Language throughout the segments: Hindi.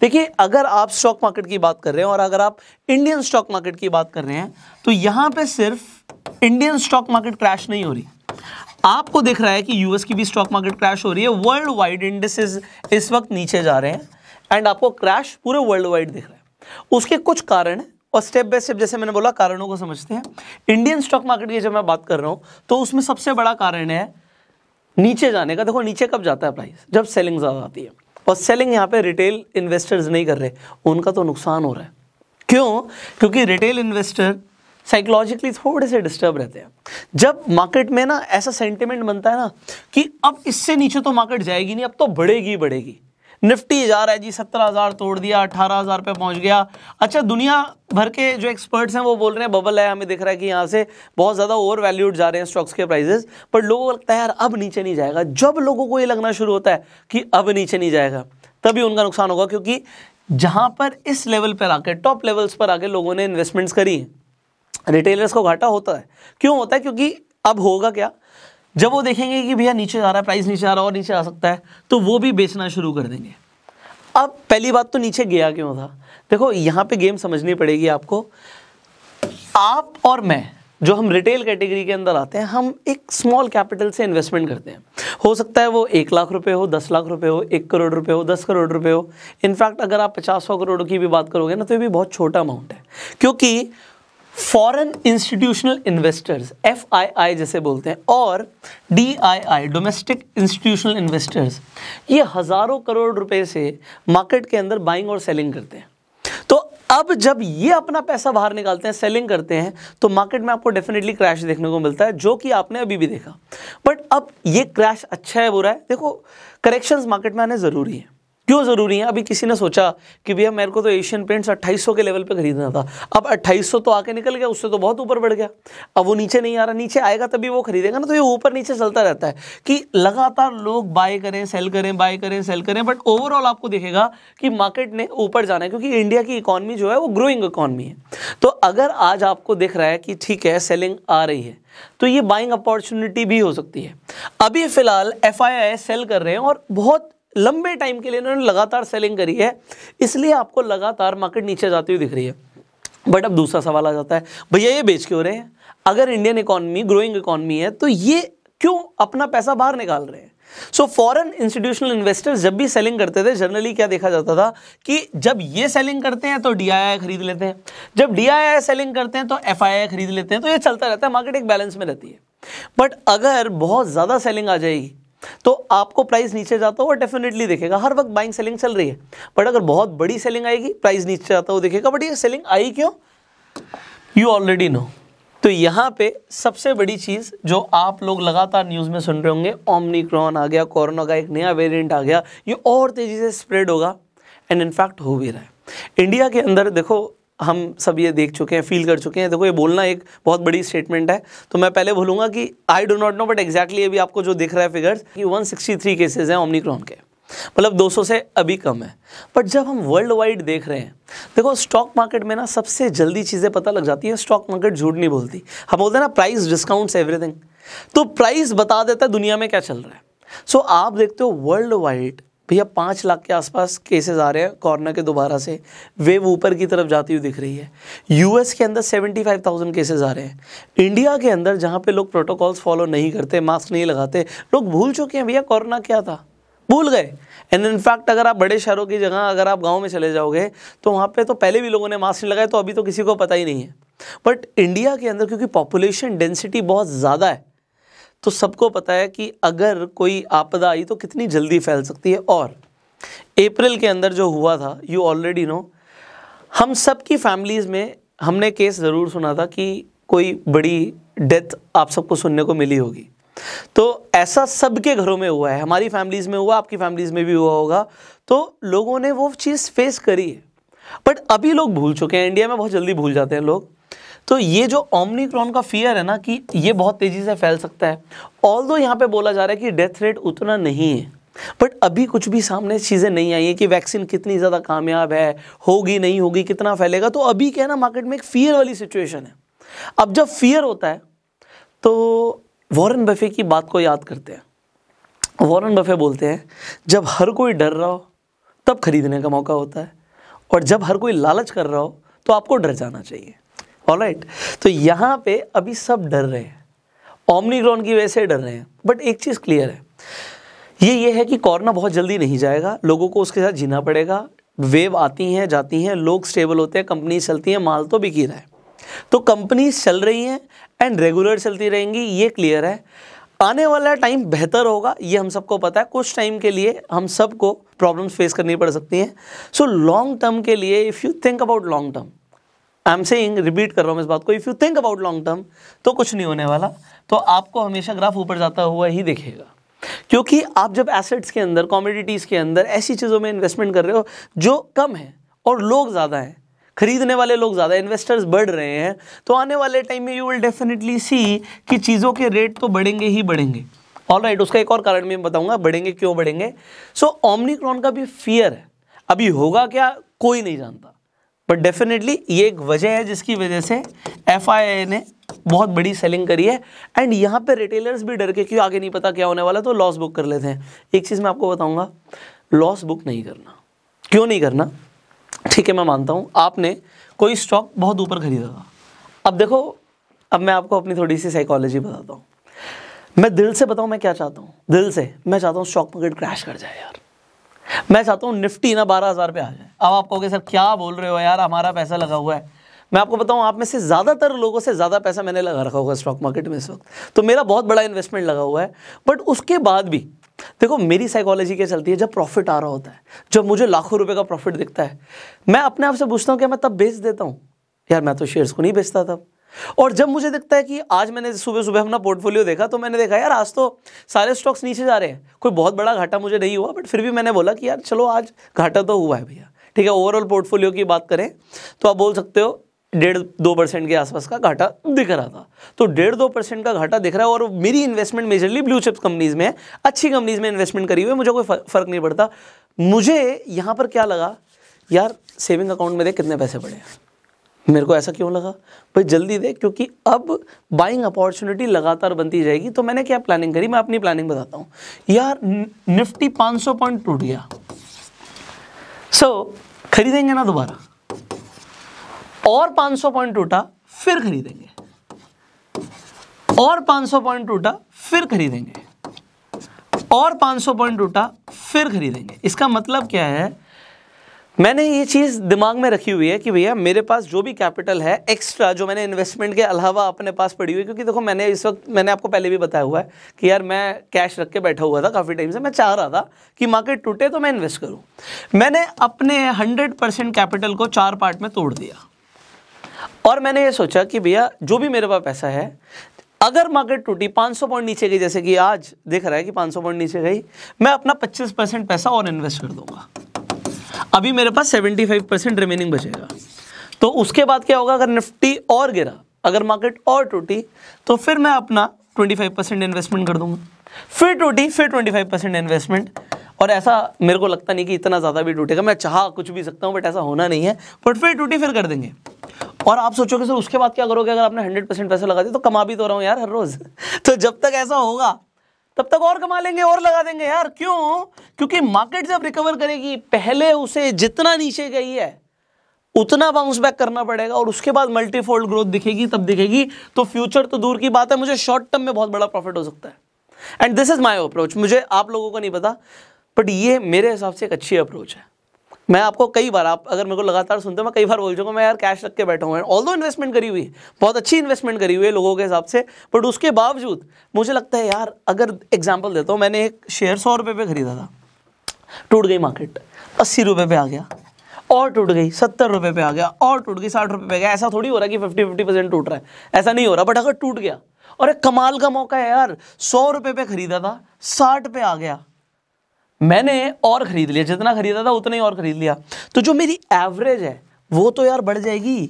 देखिए अगर आप स्टॉक मार्केट की बात कर रहे हैं और अगर आप इंडियन स्टॉक मार्केट की बात कर रहे हैं तो यहाँ पे सिर्फ इंडियन स्टॉक मार्केट क्रैश नहीं हो रही आपको दिख रहा है कि यूएस की भी स्टॉक मार्केट क्रैश हो रही है वर्ल्ड वाइड इंडेसेस इस वक्त नीचे जा रहे हैं एंड आपको क्रैश पूरे वर्ल्ड वाइड दिख रहा है उसके कुछ कारण और स्टेप बाय स्टेप जैसे मैंने बोला कारणों को समझते हैं इंडियन स्टॉक मार्केट की जब मैं बात कर रहा हूँ तो उसमें सबसे बड़ा कारण है नीचे जाने का देखो नीचे कब जाता है प्राइस जब सेलिंग ज़्यादा आती है और सेलिंग यहाँ पे रिटेल इन्वेस्टर्स नहीं कर रहे उनका तो नुकसान हो रहा है क्यों क्योंकि रिटेल इन्वेस्टर साइकोलॉजिकली थोड़े से डिस्टर्ब रहते हैं जब मार्केट में ना ऐसा सेंटिमेंट बनता है ना कि अब इससे नीचे तो मार्केट जाएगी नहीं अब तो बढ़ेगी बढ़ेगी निफ्टी जा रहा है जी सत्रह हज़ार तोड़ दिया अठारह हज़ार पे पहुंच गया अच्छा दुनिया भर के जो एक्सपर्ट्स हैं वो बोल रहे हैं बबल है हमें दिख रहा है कि यहाँ से बहुत ज़्यादा ओवर वैल्यूड जा रहे हैं स्टॉक्स के प्राइजेस पर लोगों को लगता है यार अब नीचे नहीं जाएगा जब लोगों को ये लगना शुरू होता है कि अब नीचे नहीं जाएगा तभी उनका नुकसान होगा क्योंकि जहाँ पर इस लेवल पर आके टॉप लेवल्स पर आके लोगों ने इन्वेस्टमेंट्स करी हैं रिटेलर्स को घाटा होता है क्यों होता है क्योंकि अब होगा क्या जब वो देखेंगे कि भैया नीचे जा रहा है प्राइस नीचे आ रहा है और नीचे आ सकता है तो वो भी बेचना शुरू कर देंगे अब पहली बात तो नीचे गया क्यों था देखो यहाँ पे गेम समझनी पड़ेगी आपको आप और मैं जो हम रिटेल कैटेगरी के अंदर आते हैं हम एक स्मॉल कैपिटल से इन्वेस्टमेंट करते हैं हो सकता है वो एक लाख रुपए हो दस लाख रुपए हो एक करोड़ रुपए हो दस करोड़ रुपए हो इनफैक्ट अगर आप पचास सौ करोड़ की भी बात करोगे ना तो ये भी बहुत छोटा अमाउंट है क्योंकि foreign institutional investors F I I जैसे बोलते हैं और D I I domestic institutional investors ये हज़ारों करोड़ रुपए से मार्केट के अंदर बाइंग और सेलिंग करते हैं तो अब जब ये अपना पैसा बाहर निकालते हैं सेलिंग करते हैं तो मार्केट में आपको डेफिनेटली क्रैश देखने को मिलता है जो कि आपने अभी भी देखा बट अब ये क्रैश अच्छा है बुरा है देखो करेक्शंस मार्केट में आने ज़रूरी है क्यों ज़रूरी है अभी किसी ने सोचा कि भैया मेरे को तो एशियन पेंट्स 2800 के लेवल पे खरीदना था अब 2800 तो आके निकल गया उससे तो बहुत ऊपर बढ़ गया अब वो नीचे नहीं आ रहा नीचे आएगा तभी वो खरीदेगा ना तो ये ऊपर नीचे चलता रहता है कि लगातार लोग बाय करें सेल करें बाय करें सेल करें बट ओवरऑल आपको देखेगा कि मार्केट ने ऊपर जाना है क्योंकि इंडिया की इकॉनमी जो है वो ग्रोइंग इकॉनमी है तो अगर आज आपको दिख रहा है कि ठीक है सेलिंग आ रही है तो ये बाइंग अपॉर्चुनिटी भी हो सकती है अभी फिलहाल एफ सेल कर रहे हैं और बहुत लंबे टाइम के लिए इन्होंने लगातार सेलिंग करी है इसलिए आपको लगातार मार्केट नीचे जाती हुई दिख रही है बट अब दूसरा सवाल आ जाता है भैया ये बेच क्यों रहे हैं अगर इंडियन इकोनॉमी ग्रोइंग इकोनॉमी है तो ये क्यों अपना पैसा बाहर निकाल रहे हैं सो फॉरेन इंस्टीट्यूशनल इन्वेस्टर्स जब भी सेलिंग करते थे जनरली क्या देखा जाता था कि जब ये सेलिंग करते हैं तो डी खरीद लेते हैं जब डी सेलिंग करते हैं तो एफ खरीद लेते हैं तो ये चलता रहता है मार्केट एक बैलेंस में रहती है बट अगर बहुत ज़्यादा सेलिंग आ जाएगी तो आपको प्राइस नीचे जाता हुआ डेफिनेटली देखेगा हर वक्त बाइंग सेलिंग चल रही है बट अगर बहुत बड़ी सेलिंग आएगी प्राइस नीचे जाता हुआ देखेगा बट ये सेलिंग आई क्यों यू ऑलरेडी नो तो यहाँ पे सबसे बड़ी चीज़ जो आप लोग लगातार न्यूज़ में सुन रहे होंगे ओमनिक्रॉन आ गया कोरोना का एक नया वेरिएंट आ गया ये और तेज़ी से स्प्रेड होगा एंड इनफैक्ट हो भी रहा है इंडिया के अंदर देखो हम सब ये देख चुके हैं फील कर चुके हैं देखो ये बोलना एक बहुत बड़ी स्टेटमेंट है तो मैं पहले बोलूँगा कि I do not know but exactly अभी आपको जो दिख रहा है फिगर्स कि 163 केसेस हैं ओमनीक्रॉन के मतलब 200 से अभी कम है बट जब हम वर्ल्ड वाइड देख रहे हैं देखो स्टॉक मार्केट में ना सबसे जल्दी चीज़ें पता लग जाती है स्टॉक मार्केट झूठ नहीं बोलती हम बोलते हैं ना प्राइस डिस्काउंट्स एवरीथिंग तो प्राइस बता देता है दुनिया में क्या चल रहा है सो so, आप देखते हो वर्ल्ड वाइड भैया पाँच लाख के आसपास केसेस आ रहे हैं कोरोना के दोबारा से वेव ऊपर की तरफ जाती हुई दिख रही है यूएस के अंदर सेवेंटी फाइव थाउजेंड केसेज आ रहे हैं इंडिया के अंदर जहाँ पे लोग प्रोटोकॉल्स फॉलो नहीं करते मास्क नहीं लगाते लोग भूल चुके हैं भैया कोरोना क्या था भूल गए एंड इनफैक्ट अगर आप बड़े शहरों की जगह अगर आप गाँव में चले जाओगे तो वहाँ पर तो पहले भी लोगों ने मास्क नहीं लगाए तो अभी तो किसी को पता ही नहीं है बट इंडिया के अंदर क्योंकि पॉपुलेशन डेंसिटी बहुत ज़्यादा है तो सबको पता है कि अगर कोई आपदा आई तो कितनी जल्दी फैल सकती है और अप्रैल के अंदर जो हुआ था यू ऑलरेडी नो हम सब की फैमिलीज़ में हमने केस ज़रूर सुना था कि कोई बड़ी डेथ आप सबको सुनने को मिली होगी तो ऐसा सबके घरों में हुआ है हमारी फैमिलीज़ में हुआ आपकी फैमिलीज़ में भी हुआ होगा तो लोगों ने वो चीज़ फेस करी है बट अभी लोग भूल चुके हैं इंडिया में बहुत जल्दी भूल जाते हैं लोग तो ये जो ओमनिक्रॉन का फियर है ना कि ये बहुत तेज़ी से फैल सकता है ऑल दो यहाँ पर बोला जा रहा है कि डेथ रेट उतना नहीं है बट अभी कुछ भी सामने चीज़ें नहीं आई हैं कि वैक्सीन कितनी ज़्यादा कामयाब है होगी नहीं होगी कितना फैलेगा तो अभी क्या है ना मार्केट में एक फियर वाली सिचुएशन है अब जब फियर होता है तो वॉरेन बफे की बात को याद करते हैं वॉरेन बफे बोलते हैं जब हर कोई डर रहा हो तब खरीदने का मौका होता है और जब हर कोई लालच कर रहा हो तो आपको डर जाना चाहिए ऑलराइट right? तो यहाँ पे अभी सब डर रहे हैं ओमनीग्रॉन की वजह से डर रहे हैं बट एक चीज़ क्लियर है ये ये है कि कोरोना बहुत जल्दी नहीं जाएगा लोगों को उसके साथ जीना पड़ेगा वेव आती हैं जाती हैं लोग स्टेबल होते हैं कंपनीज चलती हैं माल तो बिकी रहा है तो कंपनीज चल रही हैं एंड रेगुलर चलती रहेंगी ये क्लियर है आने वाला टाइम बेहतर होगा ये हम सबको पता है कुछ टाइम के लिए हम सबको प्रॉब्लम्स फेस करनी पड़ सकती हैं सो लॉन्ग टर्म के लिए if you think about long term I am saying repeat कर रहा हूँ इस बात को if you think about long term तो कुछ नहीं होने वाला तो आपको हमेशा ग्राफ ऊपर जाता हुआ ही देखेगा क्योंकि आप जब एसेट्स के अंदर कॉमोडिटीज़ के अंदर ऐसी चीज़ों में इन्वेस्टमेंट कर रहे हो जो कम है और लोग ज़्यादा हैं खरीदने वाले लोग ज़्यादा इन्वेस्टर्स बढ़ रहे हैं तो आने वाले टाइम में यू विल डेफिनेटली सी कि चीज़ों के रेट तो बढ़ेंगे ही बढ़ेंगे ऑल राइट right, उसका एक और कारण मैं बताऊंगा बढ़ेंगे क्यों बढ़ेंगे सो so, ओमनिक्रॉन का भी फियर है अभी होगा क्या कोई नहीं जानता बट डेफिनेटली ये एक वजह है जिसकी वजह से एफ ने बहुत बड़ी सेलिंग करी है एंड यहाँ पे रिटेलर्स भी डर के क्यों आगे नहीं पता क्या होने वाला तो लॉस बुक कर लेते हैं एक चीज़ मैं आपको बताऊँगा लॉस बुक नहीं करना क्यों नहीं करना ठीक है मैं मानता हूँ आपने कोई स्टॉक बहुत ऊपर खरीदा था अब देखो अब मैं आपको अपनी थोड़ी सी साइकोलॉजी बताता हूँ मैं दिल से बताऊँ मैं क्या चाहता हूँ दिल से मैं चाहता हूँ स्टॉक मार्केट क्रैश कर जाए यार मैं चाहता हूँ निफ्टी ना बारह हज़ार पे आ जाए अब आप कहोगे सर क्या बोल रहे हो यार हमारा पैसा लगा हुआ है मैं आपको बताऊँ आप में से ज़्यादातर लोगों से ज़्यादा पैसा मैंने लगा रखा होगा स्टॉक मार्केट में इस वक्त तो मेरा बहुत बड़ा इन्वेस्टमेंट लगा हुआ है बट उसके बाद भी देखो मेरी साइकोलॉजी क्या चलती है जब प्रॉफिट आ रहा होता है जब मुझे लाखों रुपए का प्रॉफिट दिखता है मैं अपने आप से पूछता हूँ कि मैं तब बेच देता हूँ यार मैं तो शेयर्स को नहीं बेचता तब और जब मुझे दिखता है कि आज मैंने सुबह सुबह अपना पोर्टफोलियो देखा तो मैंने देखा यार आज तो सारे स्टॉक्स नीचे जा रहे हैं कोई बहुत बड़ा घाटा मुझे नहीं हुआ बट फिर भी मैंने बोला कि यार चलो आज घाटा तो हुआ है भैया ठीक है ओवरऑल पोर्टफोलियो की बात करें तो आप बोल सकते हो डेढ़ दो परसेंट के आसपास का घाटा दिख रहा था तो डेढ़ दो परसेंट का घाटा दिख रहा है और मेरी investment majorly blue chips companies में है अच्छी कंपनीज में इन्वेस्टमेंट करी हुई है मुझे कोई फर्क नहीं पड़ता मुझे यहाँ पर क्या लगा यार सेविंग अकाउंट में देख कितने पैसे पड़े हैं मेरे को ऐसा क्यों लगा भाई जल्दी दे क्योंकि अब बाइंग अपॉर्चुनिटी लगातार बनती जाएगी तो मैंने क्या प्लानिंग करी मैं अपनी प्लानिंग बताता हूँ यार निफ्टी 500 पॉइंट टूट गया सो so, खरीदेंगे ना दोबारा और 500 पॉइंट टूटा फिर खरीदेंगे और 500 पॉइंट टूटा फिर खरीदेंगे और 500 पॉइंट टूटा फिर खरीदेंगे इसका मतलब क्या है मैंने ये चीज़ दिमाग में रखी हुई है कि भैया मेरे पास जो भी कैपिटल है एक्स्ट्रा जो मैंने इन्वेस्टमेंट के अलावा अपने पास पड़ी हुई है क्योंकि देखो मैंने इस वक्त मैंने आपको पहले भी बताया हुआ है कि यार मैं कैश रख के बैठा हुआ था काफ़ी टाइम से मैं चाह रहा था कि मार्केट टूटे तो मैं इन्वेस्ट करूँ मैंने अपने हंड्रेड परसेंट कैपिटल को चार पार्ट में तोड़ दिया और मैंने ये सोचा कि भैया जो भी मेरे पास पैसा है अगर मार्केट टूटी 500 पॉइंट नीचे गई जैसे कि आज देख रहा है कि 500 पॉइंट नीचे गई मैं अपना 25 परसेंट पैसा और इन्वेस्ट कर दूंगा अभी मेरे पास 75 परसेंट रिमेनिंग बचेगा तो उसके बाद क्या होगा अगर निफ्टी और गिरा अगर मार्केट और टूटी तो फिर मैं अपना 25 परसेंट इन्वेस्टमेंट कर दूंगा फिर टूटी फिर 25 परसेंट इन्वेस्टमेंट और ऐसा मेरे को लगता नहीं कि इतना ज़्यादा भी टूटेगा मैं चाह कुछ भी सकता हूँ बट ऐसा होना नहीं है बट फिर टूटी फिर कर देंगे और आप सोचोगे सर उसके बाद क्या करोगे अगर आपने हंड्रेड परसेंट पैसा लगा दिया तो कमा भी तो रहा हूँ यार हर रोज़ तो जब तक ऐसा होगा तब तक और कमा लेंगे और लगा देंगे यार क्यों क्योंकि मार्केट जब रिकवर करेगी पहले उसे जितना नीचे गई है उतना बाउंस बैक करना पड़ेगा और उसके बाद मल्टीफोल्ड ग्रोथ दिखेगी तब दिखेगी तो फ्यूचर तो दूर की बात है मुझे शॉर्ट टर्म में बहुत बड़ा प्रॉफिट हो सकता है and this is my approach मुझे आप लोगों को नहीं पता बट ये मेरे हिसाब से एक अच्छी अप्रोच है मैं आपको कई बार आप अगर मेरे को लगातार सुनते हो मैं कई बार बोल चुका मैं यार कैश रख के बैठा हूँ ऑल दो इन्वेस्टमेंट करी हुई बहुत अच्छी इन्वेस्टमेंट करी हुई है लोगों के हिसाब से बट उसके बावजूद मुझे लगता है यार अगर एग्जाम्पल देता हूँ मैंने एक शेयर सौ रुपये पे खरीदा था टूट गई मार्केट अस्सी रुपये पे आ गया और टूट गई सत्तर रुपये पे आ गया और टूट गई साठ रुपये पे गया ऐसा थोड़ी हो रहा है कि फिफ्टी फिफ्टी परसेंट टूट रहा है ऐसा नहीं हो रहा बट अगर टूट गया और एक कमाल का मौका है यार सौ रुपये पे खरीदा था साठ पे आ गया मैंने और ख़रीद लिया जितना ख़रीदा था उतना ही और ख़रीद लिया तो जो मेरी एवरेज है वो तो यार बढ़ जाएगी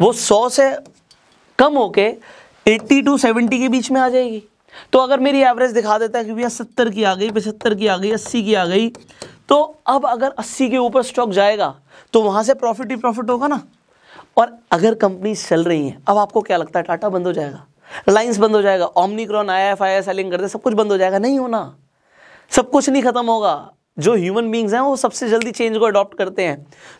वो सौ से कम होके एट्टी टू सेवेंटी के बीच में आ जाएगी तो अगर मेरी एवरेज दिखा देता है कि भैया सत्तर की आ गई पचहत्तर की आ गई अस्सी की आ गई तो अब अगर अस्सी के ऊपर स्टॉक जाएगा तो वहां से प्रॉफिट ही प्रॉफिट होगा ना और अगर कंपनी चल रही है अब आपको क्या लगता है टाटा बंद हो जाएगा रिलायंस बंद हो जाएगा omicron I F I selling कर दे सब कुछ बंद हो जाएगा नहीं होना सब कुछ नहीं ख़त्म होगा जो ह्यूमन बींग्स हैं वो सबसे जल्दी चेंज को अडॉप्ट करते हैं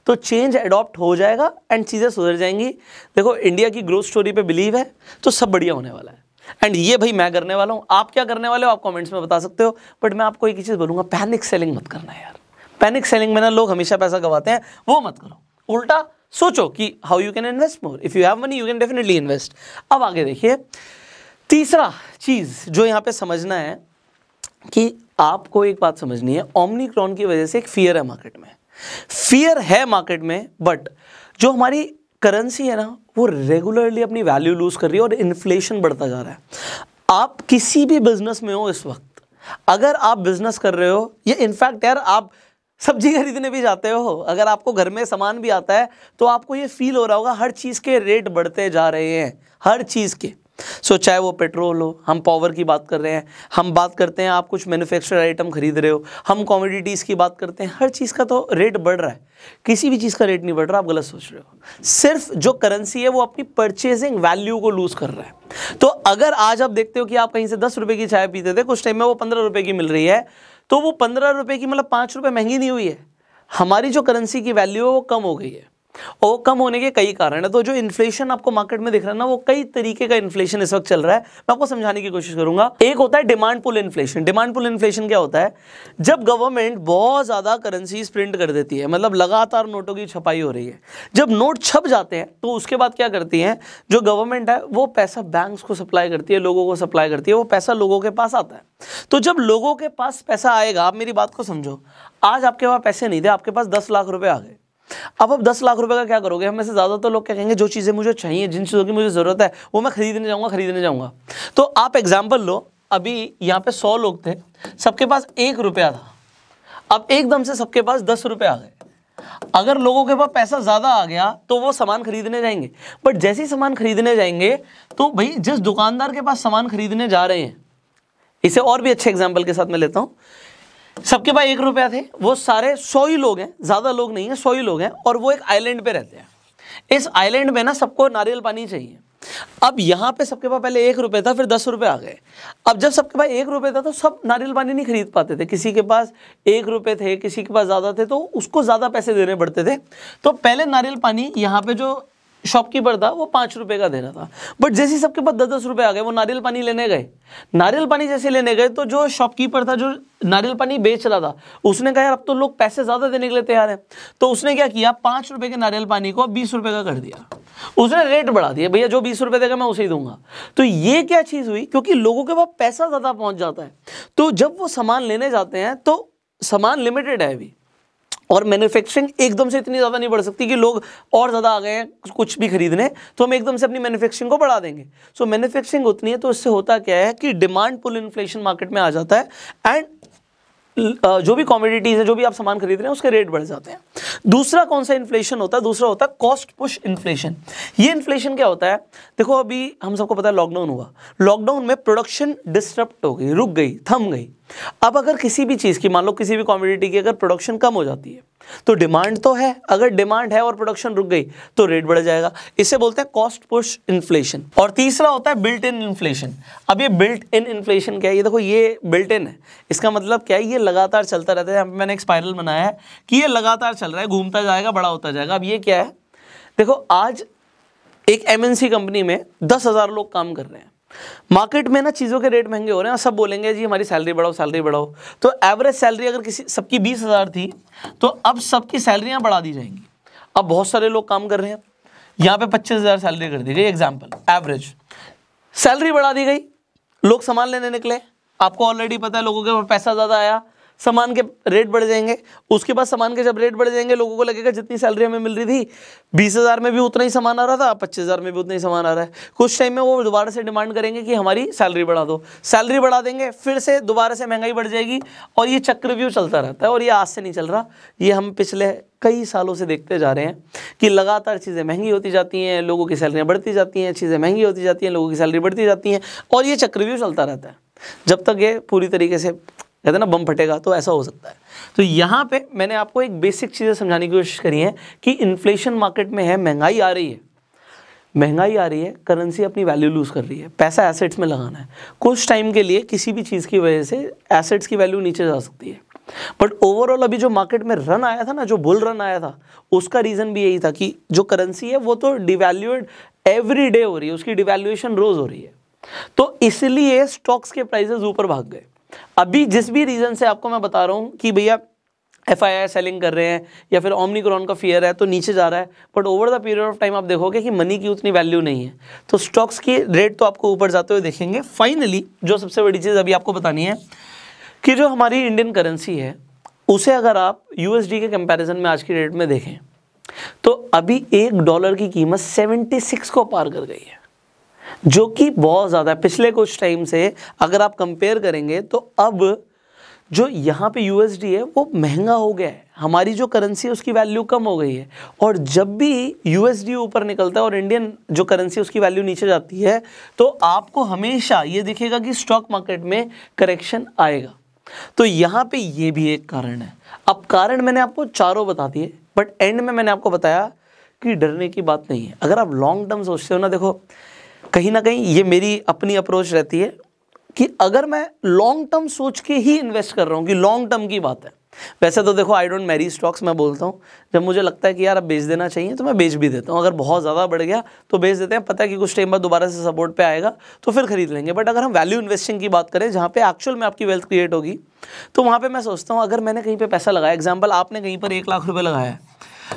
तो चेंज अडॉप्ट हो जाएगा एंड चीज़ें सुधर जाएंगी देखो इंडिया की ग्रोथ स्टोरी पे बिलीव है तो सब बढ़िया होने वाला है एंड ये भाई मैं करने वाला हूँ आप क्या करने वाले हो आप कमेंट्स में बता सकते हो बट मैं आपको एक ही चीज़ बोलूँगा पैनिक सेलिंग मत करना यार पैनिक सेलिंग में ना लोग हमेशा पैसा गंवाते हैं वो मत करो उल्टा सोचो कि how you can invest more if you have money you can definitely invest अब आगे देखिए तीसरा चीज़ जो यहाँ पे समझना है कि आपको एक बात समझनी है ओमनिक्रॉन की वजह से एक फियर है मार्केट में फियर है मार्केट में बट जो हमारी करेंसी है ना वो रेगुलरली अपनी वैल्यू लूज कर रही है और इन्फ्लेशन बढ़ता जा रहा है आप किसी भी बिजनेस में हो इस वक्त अगर आप बिजनेस कर रहे हो या इनफैक्ट यार आप सब्जी खरीदने भी जाते हो अगर आपको घर में सामान भी आता है तो आपको ये फील हो रहा होगा हर चीज़ के रेट बढ़ते जा रहे हैं हर चीज़ के सो चाहे वो पेट्रोल हो हम पावर की बात कर रहे हैं हम बात करते हैं आप कुछ मैन्युफैक्चर आइटम खरीद रहे हो हम कॉमोडिटीज़ की बात करते हैं हर चीज़ का तो रेट बढ़ रहा है किसी भी चीज़ का रेट नहीं बढ़ रहा आप गलत सोच रहे हो सिर्फ जो करेंसी है वो अपनी परचेजिंग वैल्यू को लूज़ कर रहा है तो अगर आज आप देखते हो कि आप कहीं से दस रुपये की चाय पीते थे कुछ टाइम में वो पंद्रह रुपये की मिल रही है तो वो पंद्रह रुपये की मतलब पाँच रुपये महंगी नहीं हुई है हमारी जो करेंसी की वैल्यू है वो कम हो गई है और कम होने के कई कारण है तो जो इन्फ्लेशन आपको मार्केट में दिख रहा है ना वो कई तरीके का इन्फ्लेशन इस वक्त चल रहा है मैं आपको समझाने की कोशिश करूंगा एक होता है demand pull inflation demand pull inflation क्या होता है जब गवर्नमेंट बहुत ज़्यादा करेंसीज प्रिंट कर देती है मतलब लगातार नोटों की छपाई हो रही है जब नोट छप जाते हैं तो उसके बाद क्या करती है जो गवर्नमेंट है वो पैसा बैंक को सप्लाई करती है लोगों को सप्लाई करती है वो पैसा लोगों के पास आता है तो जब लोगों के पास पैसा आएगा आप मेरी बात को समझो आज आपके पास पैसे नहीं थे आपके पास दस लाख रुपए आ गए अब अब दस लाख रुपए का क्या करोगे हमें से ज्यादा तो लोग क्या कहेंगे जो चीज़ें मुझे चाहिए जिन चीज़ों की मुझे ज़रूरत है वो मैं खरीदने जाऊंगा खरीदने जाऊंगा तो आप एग्जाम्पल लो अभी यहाँ पे सौ लोग थे सबके पास एक रुपया था अब एकदम से सबके पास दस रुपये आ गए अगर लोगों के पास पैसा ज़्यादा आ गया तो वो सामान खरीदने जाएंगे बट जैसे ही सामान खरीदने जाएंगे तो भाई जिस दुकानदार के पास सामान खरीदने जा रहे हैं इसे और भी अच्छे एग्जाम्पल के साथ मैं लेता हूं सबके पास एक रुपया थे वो सारे सौ ही लोग हैं ज़्यादा लोग नहीं हैं सौ ही लोग हैं और वो एक आइलैंड पे रहते हैं इस आइलैंड में ना सबको नारियल पानी चाहिए अब यहाँ पे सबके पास पहले एक रुपये था फिर दस रुपये आ गए अब जब सबके पास एक रुपये था तो सब नारियल पानी नहीं खरीद पाते थे किसी के पास एक रुपये थे किसी के पास ज़्यादा थे तो उसको ज़्यादा पैसे देने पड़ते थे तो पहले नारियल पानी यहाँ पे जो शॉपकीपर था वो पाँच रुपये का दे रहा था बट जैसे सबके पास दस दस रुपये आ गए वो नारियल पानी लेने गए नारियल पानी जैसे लेने गए तो जो शॉपकीपर था जो नारियल पानी बेच रहा था उसने कहा यार अब तो लोग पैसे ज़्यादा देने के लिए तैयार हैं तो उसने क्या किया पाँच रुपये के नारियल पानी को बीस रुपये का कर दिया उसने रेट बढ़ा दिया भैया जो बीस रुपये देगा मैं उसे ही दूंगा तो ये क्या चीज़ हुई क्योंकि लोगों के पास पैसा ज़्यादा पहुँच जाता है तो जब वो सामान लेने जाते हैं तो सामान लिमिटेड है अभी और मैन्युफैक्चरिंग एकदम से इतनी ज़्यादा नहीं बढ़ सकती कि लोग और ज़्यादा आ गए हैं कुछ भी खरीदने तो हम एकदम से अपनी मैन्युफैक्चरिंग को बढ़ा देंगे सो so, मैन्युफैक्चरिंग उतनी है तो इससे होता क्या है कि डिमांड पुल इन्फ्लेशन मार्केट में आ जाता है एंड जो भी कॉमोडिटीज है जो भी आप सामान खरीद रहे हैं उसके रेट बढ़ जाते हैं दूसरा कौन सा इन्फ्लेशन होता है दूसरा होता है कॉस्ट पुश इन्फ्लेशन ये इन्फ्लेशन क्या होता है देखो अभी हम सबको पता है लॉकडाउन हुआ लॉकडाउन में प्रोडक्शन डिस्टर्ब हो गई रुक गई थम गई अब अगर किसी भी चीज़ की मान लो किसी भी कॉमोडिटी की अगर प्रोडक्शन कम हो जाती है तो डिमांड तो है अगर डिमांड है और प्रोडक्शन रुक गई तो रेट बढ़ जाएगा इसे बोलते हैं कॉस्ट पुश इन्फ्लेशन और तीसरा होता है बिल्ट इन इन्फ्लेशन अब ये बिल्ट इन इन्फ्लेशन क्या है ये देखो ये बिल्ट इन है इसका मतलब क्या है ये लगातार चलता रहता है मैंने एक स्पाइरल बनाया है कि ये लगातार चल रहा है घूमता जाएगा बड़ा होता जाएगा अब ये क्या है देखो आज एक एम कंपनी में दस हज़ार लोग काम कर रहे हैं मार्केट में ना चीज़ों के रेट महंगे हो रहे हैं और सब बोलेंगे जी हमारी सैलरी बढ़ाओ सैलरी बढ़ाओ तो एवरेज सैलरी अगर किसी सबकी बीस हज़ार थी तो अब सबकी सैलरियाँ बढ़ा दी जाएंगी अब बहुत सारे लोग काम कर रहे हैं यहाँ पे पच्चीस हज़ार सैलरी कर दी गई एग्जाम्पल एवरेज सैलरी बढ़ा दी गई लोग सामान लेने निकले आपको ऑलरेडी पता है लोगों के पैसा ज़्यादा आया सामान के रेट बढ़ जाएंगे उसके बाद सामान के जब रेट बढ़ जाएंगे लोगों को लगेगा जितनी सैलरी हमें मिल रही थी बीस हज़ार में भी उतना ही सामान आ रहा था पच्चीस हज़ार में भी उतना ही सामान आ रहा है कुछ टाइम में वो दोबारा से डिमांड करेंगे कि हमारी सैलरी बढ़ा दो सैलरी बढ़ा देंगे फिर से दोबारा से महंगाई बढ़ जाएगी और ये चक्रव्यू चलता रहता है और ये आज से नहीं चल रहा ये हम पिछले कई सालों से देखते जा रहे हैं कि लगातार चीज़ें महंगी होती जाती हैं लोगों की सैलरियाँ बढ़ती जाती हैं चीज़ें महंगी होती जाती हैं लोगों की सैलरी बढ़ती जाती हैं और ये चक्रव्यू चलता रहता है जब तक ये पूरी तरीके से कहते ना बम फटेगा तो ऐसा हो सकता है तो यहाँ पे मैंने आपको एक बेसिक चीज़ें समझाने की कोशिश करी है कि इन्फ्लेशन मार्केट में है महंगाई आ रही है महंगाई आ रही है करेंसी अपनी वैल्यू लूज़ कर रही है पैसा एसेट्स में लगाना है कुछ टाइम के लिए किसी भी चीज़ की वजह से एसेट्स की वैल्यू नीचे जा सकती है बट ओवरऑल अभी जो मार्केट में रन आया था ना जो बुल रन आया था उसका रीज़न भी यही था कि जो करेंसी है वो तो डिवैल्यूड एवरी डे हो रही है उसकी डिवैल्यूएशन रोज़ हो रही है तो इसलिए स्टॉक्स के प्राइजेस ऊपर भाग गए अभी जिस भी रीज़न से आपको मैं बता रहा हूँ कि भैया एफ आई आई सेलिंग कर रहे हैं या फिर ओमनिक्रॉन का फियर है तो नीचे जा रहा है but over the period of time आप देखोगे कि मनी की उतनी वैल्यू नहीं है तो स्टॉक्स की रेट तो आपको ऊपर जाते हुए देखेंगे फाइनली जो सबसे बड़ी चीज़ अभी आपको बतानी है कि जो हमारी इंडियन करेंसी है उसे अगर आप यूएसडी के कंपेरिजन में आज की डेट में देखें तो अभी एक डॉलर की कीमत सेवेंटी को पार कर गई है जो कि बहुत ज़्यादा पिछले कुछ टाइम से अगर आप कंपेयर करेंगे तो अब जो यहाँ पे यूएसडी है वो महंगा हो गया है हमारी जो करेंसी है उसकी वैल्यू कम हो गई है और जब भी यूएसडी ऊपर निकलता है और इंडियन जो करेंसी उसकी वैल्यू नीचे जाती है तो आपको हमेशा ये दिखेगा कि स्टॉक मार्केट में करेक्शन आएगा तो यहाँ पे ये भी एक कारण है अब कारण मैंने आपको चारों बता दिए बट एंड में मैंने आपको बताया कि डरने की बात नहीं है अगर आप लॉन्ग टर्म सोचते हो ना देखो कहीं ना कहीं ये मेरी अपनी अप्रोच रहती है कि अगर मैं लॉन्ग टर्म सोच के ही इन्वेस्ट कर रहा हूँ कि लॉन्ग टर्म की बात है वैसे तो देखो आई डोंट मैरी स्टॉक्स मैं बोलता हूँ जब मुझे लगता है कि यार अब बेच देना चाहिए तो मैं बेच भी देता हूँ अगर बहुत ज़्यादा बढ़ गया तो बेच देते हैं पता है कि कुछ टाइम बाद दोबारा से सपोर्ट पे आएगा तो फिर खरीद लेंगे बट अगर हम वैल्यू इन्वेस्टिंग की बात करें जहाँ पे एक्चुअल में आपकी वेल्थ क्रिएट होगी तो वहाँ पर मैं सोचता हूँ अगर मैंने कहीं पर पैसा लगाया एग्जाम्पल आपने कहीं पर एक लाख रुपये लगाया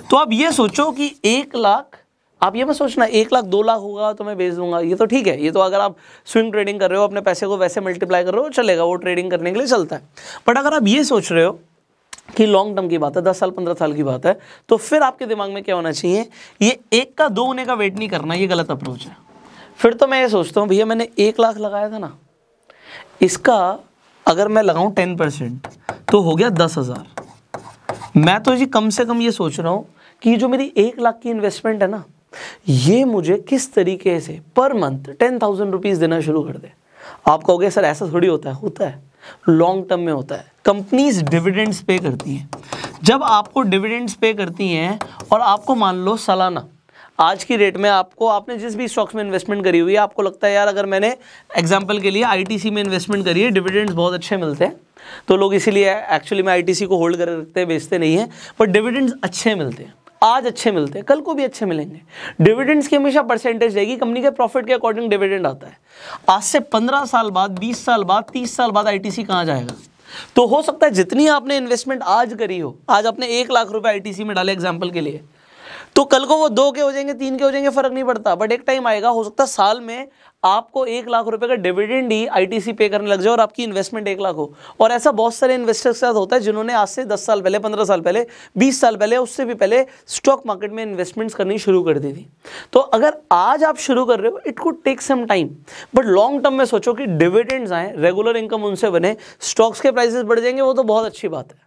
तो आप ये सोचो कि एक लाख आप ये मत सोचना एक लाख दो लाख होगा तो मैं बेच दूंगा ये तो ठीक है ये तो अगर आप स्विंग ट्रेडिंग कर रहे हो अपने पैसे को वैसे मल्टीप्लाई कर रहे हो चलेगा वो ट्रेडिंग करने के लिए चलता है बट अगर आप ये सोच रहे हो कि लॉन्ग टर्म की बात है दस साल पंद्रह साल की बात है तो फिर आपके दिमाग में क्या होना चाहिए ये एक का दो होने का वेट नहीं करना ये गलत अप्रोच है फिर तो मैं ये सोचता हूँ भैया मैंने एक लाख लगाया था ना इसका अगर मैं लगाऊँ टेन परसेंट तो हो गया दस हज़ार मैं तो जी कम से कम ये सोच रहा हूँ कि जो मेरी एक लाख की इन्वेस्टमेंट है ना ये मुझे किस तरीके से per month ten thousand rupees देना शुरू कर दे आप कहोगे सर ऐसा थोड़ी होता है होता है लॉन्ग टर्म में होता है कंपनीज डिविडेंड्स पे करती हैं जब आपको डिविडेंड्स पे करती हैं और आपको मान लो सालाना आज की डेट में आपको आपने जिस भी स्टॉक्स में इन्वेस्टमेंट करी हुई है आपको लगता है यार अगर मैंने एग्जाम्पल के लिए आई में इन्वेस्टमेंट करी है डिविडेंड्स बहुत अच्छे मिलते हैं तो लोग इसीलिए एक्चुअली में आई को होल्ड कर रखते हैं बेचते नहीं हैं पर डिविडेंड्स अच्छे मिलते हैं आज अच्छे मिलते हैं कल को भी अच्छे मिलेंगे डिविडेंड्स की हमेशा परसेंटेज रहेगी कंपनी के प्रॉफिट के अकॉर्डिंग डिविडेंड आता है आज से पंद्रह साल बाद बीस साल बाद तीस साल बाद आई टी जाएगा तो हो सकता है जितनी आपने इन्वेस्टमेंट आज करी हो आज आपने एक लाख रुपए आईटीसी में डाले एग्जाम्पल के लिए तो कल को वो दो के हो जाएंगे तीन के हो जाएंगे फर्क नहीं पड़ता बट एक टाइम आएगा हो सकता है साल में आपको एक लाख रुपए का डिविडेंड ही आईटीसी पे करने लग जाए और आपकी इन्वेस्टमेंट एक लाख हो और ऐसा बहुत सारे इन्वेस्टर्स के साथ होता है जिन्होंने आज से दस साल पहले पंद्रह साल पहले बीस साल पहले उससे भी पहले स्टॉक मार्केट में इन्वेस्टमेंट्स करनी शुरू कर दी थी तो अगर आज आप शुरू कर रहे हो it could take some time but long term में सोचो कि डिविडेंड्स आए रेगुलर इनकम उनसे बने स्टॉक्स के प्राइसेस बढ़ जाएंगे वो तो बहुत अच्छी बात है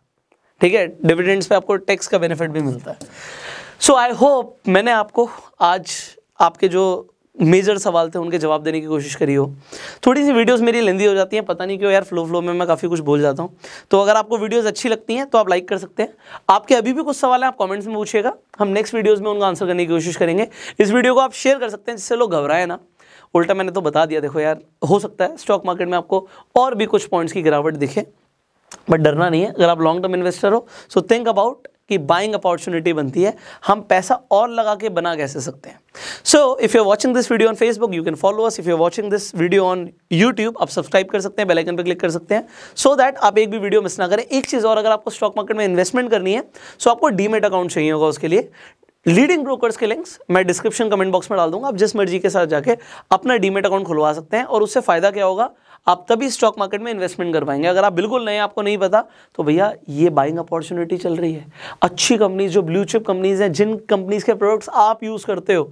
ठीक है डिविडेंड्स पे आपको टैक्स का बेनिफिट भी मिलता है सो आई होप मैंने आपको आज आपके जो मेजर सवाल थे उनके जवाब देने की कोशिश करी हो थोड़ी सी वीडियोस मेरी लेंदी हो जाती हैं पता नहीं क्यों यार फ्लो फ्लो में मैं काफ़ी कुछ बोल जाता हूँ तो अगर आपको वीडियोस अच्छी लगती हैं तो आप लाइक कर सकते हैं आपके अभी भी कुछ सवाल हैं आप कमेंट्स में पूछिएगा हम नेक्स्ट वीडियोज़ में उनका आंसर करने की कोशिश करेंगे इस वीडियो को आप शेयर कर सकते हैं जिससे लोग घबराए ना उल्टा मैंने तो बता दिया देखो यार हो सकता है स्टॉक मार्केट में आपको और भी कुछ पॉइंट्स की गिरावट दिखे बट डरना नहीं है अगर आप लॉन्ग टर्म इन्वेस्टर हो सो थिंक अबाउट की बाइंग अपॉर्चुनिटी बनती है हम पैसा और लगा के बना कैसे सकते हैं so if you watching this video on Facebook you can follow us if you watching this video on YouTube आप सब्सक्राइब कर सकते हैं बेलाइकन पर क्लिक कर सकते हैं सो so दैट आप एक भी वीडियो मिस ना करें एक चीज़ और अगर आपको स्टॉक मार्केट में इन्वेस्टमेंट करनी है सो so आपको डीमेट अकाउंट चाहिए होगा उसके लिए लीडिंग ब्रोकर्स के लिंक्स मैं डिस्क्रिप्शन कमेंट बॉक्स में डाल दूंगा आप जिस मर्जी के साथ जाके अपना डीमेट अकाउंट खुलवा सकते हैं और उससे फ़ायदा क्या होगा आप तभी स्टॉक मार्केट में इन्वेस्टमेंट कर पाएंगे अगर आप बिल्कुल नए आपको नहीं पता तो भैया ये बाइंग अपॉर्चुनिटी चल रही है अच्छी कंपनीज जो ब्लू चिप कंपनीज हैं जिन कंपनीज के प्रोडक्ट्स आप यूज़ करते हो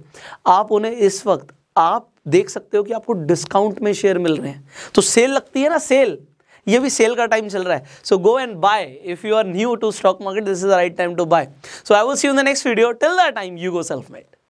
आप उन्हें इस वक्त आप देख सकते हो कि आपको डिस्काउंट में शेयर मिल रहे हैं तो सेल लगती है ना सेल ये भी सेल का टाइम चल रहा है so go and buy if you are new to stock market this is the right time to buy so I will see you in the next video till the time you go self made